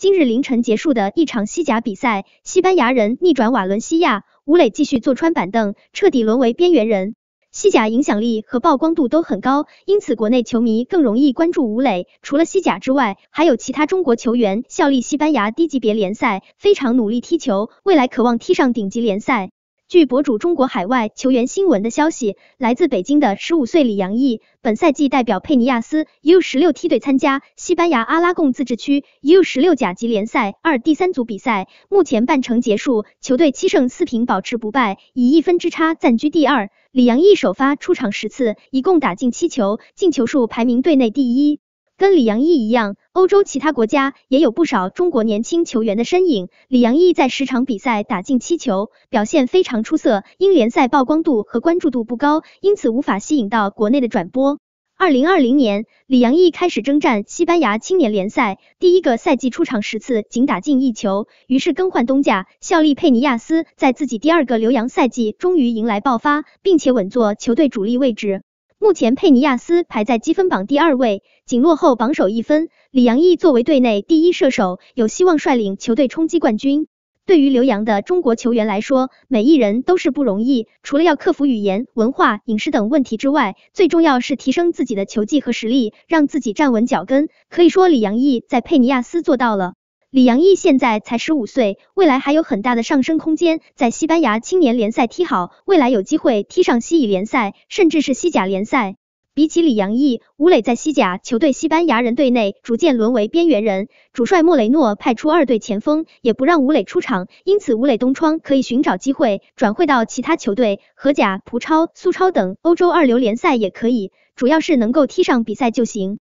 今日凌晨结束的一场西甲比赛，西班牙人逆转瓦伦西亚，吴磊继续坐穿板凳，彻底沦为边缘人。西甲影响力和曝光度都很高，因此国内球迷更容易关注吴磊。除了西甲之外，还有其他中国球员效力西班牙低级别联赛，非常努力踢球，未来渴望踢上顶级联赛。据博主中国海外球员新闻的消息，来自北京的十五岁李阳毅，本赛季代表佩尼亚斯 U 十六梯队参加西班牙阿拉贡自治区 U 十六甲级联赛二第三组比赛，目前半程结束，球队七胜四平保持不败，以一分之差暂居第二。李阳毅首发出场十次，一共打进七球，进球数排名队内第一。跟李阳一一样，欧洲其他国家也有不少中国年轻球员的身影。李阳一在十场比赛打进七球，表现非常出色。因联赛曝光度和关注度不高，因此无法吸引到国内的转播。二零二零年，李阳一开始征战西班牙青年联赛，第一个赛季出场十次，仅打进一球，于是更换东家，效力佩尼亚斯。在自己第二个留洋赛季，终于迎来爆发，并且稳坐球队主力位置。目前佩尼亚斯排在积分榜第二位，仅落后榜首一分。李阳毅作为队内第一射手，有希望率领球队冲击冠军。对于留洋的中国球员来说，每一人都是不容易。除了要克服语言、文化、饮食等问题之外，最重要是提升自己的球技和实力，让自己站稳脚跟。可以说，李阳毅在佩尼亚斯做到了。李阳一现在才十五岁，未来还有很大的上升空间，在西班牙青年联赛踢好，未来有机会踢上西乙联赛，甚至是西甲联赛。比起李阳一，吴磊在西甲球队西班牙人队内逐渐沦为边缘人，主帅莫雷诺派出二队前锋，也不让吴磊出场，因此吴磊东窗可以寻找机会转会到其他球队，荷甲、葡超、苏超等欧洲二流联赛也可以，主要是能够踢上比赛就行。